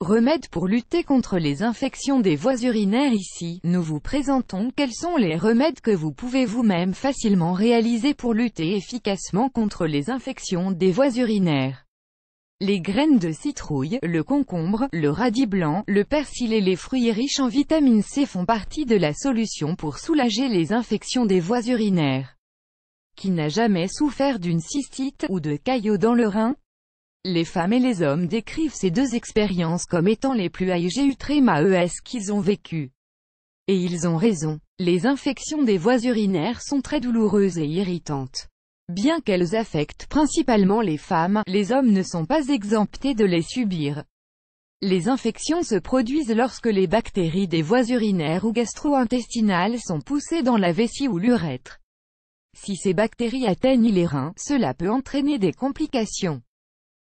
Remèdes pour lutter contre les infections des voies urinaires Ici, nous vous présentons quels sont les remèdes que vous pouvez vous-même facilement réaliser pour lutter efficacement contre les infections des voies urinaires. Les graines de citrouille, le concombre, le radis blanc, le persil et les fruits riches en vitamine C font partie de la solution pour soulager les infections des voies urinaires. Qui n'a jamais souffert d'une cystite ou de caillots dans le rein les femmes et les hommes décrivent ces deux expériences comme étant les plus AIGU-TREMA-ES qu'ils ont vécues. Et ils ont raison. Les infections des voies urinaires sont très douloureuses et irritantes. Bien qu'elles affectent principalement les femmes, les hommes ne sont pas exemptés de les subir. Les infections se produisent lorsque les bactéries des voies urinaires ou gastro-intestinales sont poussées dans la vessie ou l'urètre. Si ces bactéries atteignent les reins, cela peut entraîner des complications.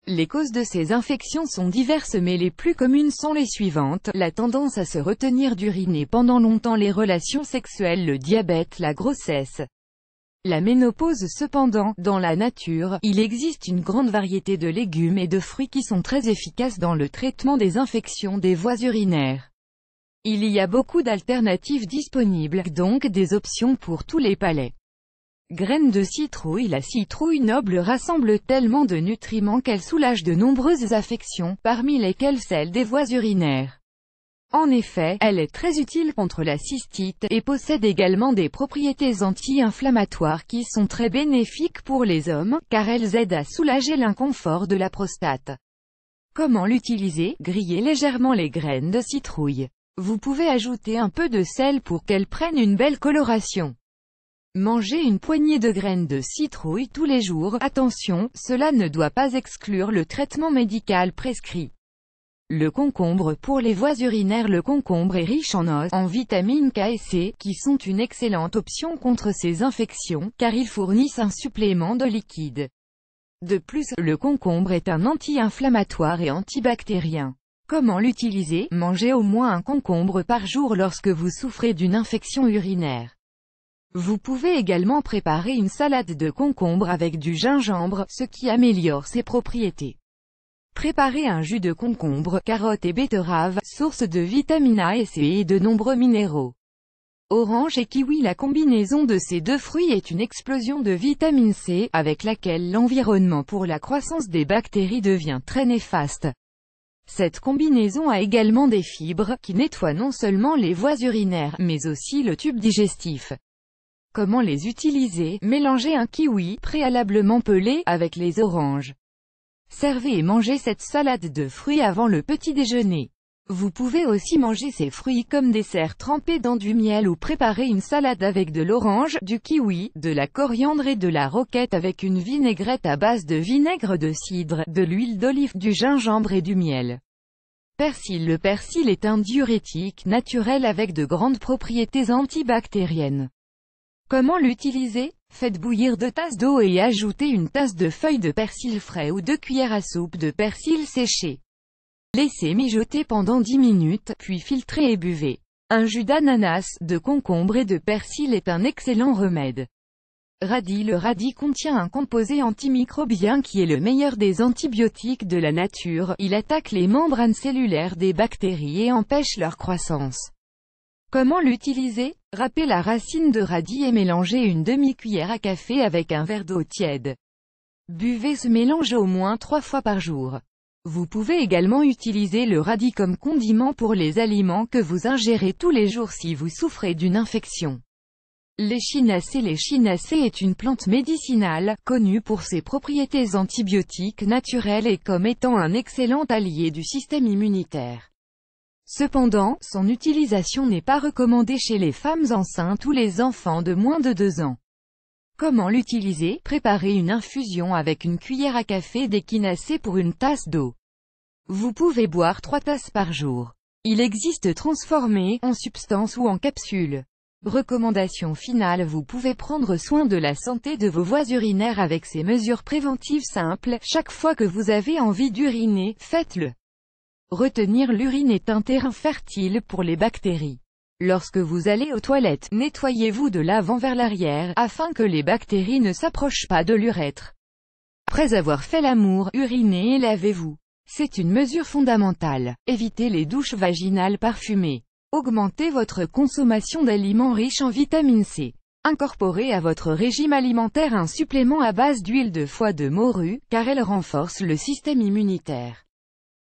Les causes de ces infections sont diverses mais les plus communes sont les suivantes, la tendance à se retenir d'uriner pendant longtemps les relations sexuelles, le diabète, la grossesse, la ménopause cependant, dans la nature, il existe une grande variété de légumes et de fruits qui sont très efficaces dans le traitement des infections des voies urinaires. Il y a beaucoup d'alternatives disponibles, donc des options pour tous les palais. Graines de citrouille La citrouille noble rassemble tellement de nutriments qu'elle soulage de nombreuses affections, parmi lesquelles celle des voies urinaires. En effet, elle est très utile contre la cystite, et possède également des propriétés anti-inflammatoires qui sont très bénéfiques pour les hommes, car elles aident à soulager l'inconfort de la prostate. Comment l'utiliser Grillez légèrement les graines de citrouille. Vous pouvez ajouter un peu de sel pour qu'elles prennent une belle coloration. Mangez une poignée de graines de citrouille tous les jours, attention, cela ne doit pas exclure le traitement médical prescrit. Le concombre Pour les voies urinaires le concombre est riche en os, en vitamines K et C, qui sont une excellente option contre ces infections, car ils fournissent un supplément de liquide. De plus, le concombre est un anti-inflammatoire et antibactérien. Comment l'utiliser Mangez au moins un concombre par jour lorsque vous souffrez d'une infection urinaire. Vous pouvez également préparer une salade de concombre avec du gingembre, ce qui améliore ses propriétés. Préparez un jus de concombre, carotte et betterave, source de vitamine A et C et de nombreux minéraux. Orange et kiwi La combinaison de ces deux fruits est une explosion de vitamine C, avec laquelle l'environnement pour la croissance des bactéries devient très néfaste. Cette combinaison a également des fibres, qui nettoient non seulement les voies urinaires, mais aussi le tube digestif. Comment les utiliser Mélangez un kiwi, préalablement pelé, avec les oranges. Servez et mangez cette salade de fruits avant le petit déjeuner. Vous pouvez aussi manger ces fruits comme dessert trempés dans du miel ou préparer une salade avec de l'orange, du kiwi, de la coriandre et de la roquette avec une vinaigrette à base de vinaigre de cidre, de l'huile d'olive, du gingembre et du miel. Persil Le persil est un diurétique naturel avec de grandes propriétés antibactériennes. Comment l'utiliser Faites bouillir deux tasses d'eau et ajoutez une tasse de feuilles de persil frais ou deux cuillères à soupe de persil séché. Laissez mijoter pendant 10 minutes, puis filtrez et buvez. Un jus d'ananas, de concombre et de persil est un excellent remède. Radis Le radis contient un composé antimicrobien qui est le meilleur des antibiotiques de la nature, il attaque les membranes cellulaires des bactéries et empêche leur croissance. Comment l'utiliser Râper la racine de radis et mélanger une demi-cuillère à café avec un verre d'eau tiède. Buvez ce mélange au moins trois fois par jour. Vous pouvez également utiliser le radis comme condiment pour les aliments que vous ingérez tous les jours si vous souffrez d'une infection. L'échinacée L'échinacée est une plante médicinale, connue pour ses propriétés antibiotiques naturelles et comme étant un excellent allié du système immunitaire. Cependant, son utilisation n'est pas recommandée chez les femmes enceintes ou les enfants de moins de 2 ans. Comment l'utiliser Préparez une infusion avec une cuillère à café d'équinacée pour une tasse d'eau. Vous pouvez boire 3 tasses par jour. Il existe transformé, en substance ou en capsule. Recommandation finale Vous pouvez prendre soin de la santé de vos voies urinaires avec ces mesures préventives simples. Chaque fois que vous avez envie d'uriner, faites-le. Retenir l'urine est un terrain fertile pour les bactéries. Lorsque vous allez aux toilettes, nettoyez-vous de l'avant vers l'arrière, afin que les bactéries ne s'approchent pas de l'urètre. Après avoir fait l'amour, urinez et lavez-vous. C'est une mesure fondamentale. Évitez les douches vaginales parfumées. Augmentez votre consommation d'aliments riches en vitamine C. Incorporez à votre régime alimentaire un supplément à base d'huile de foie de morue, car elle renforce le système immunitaire.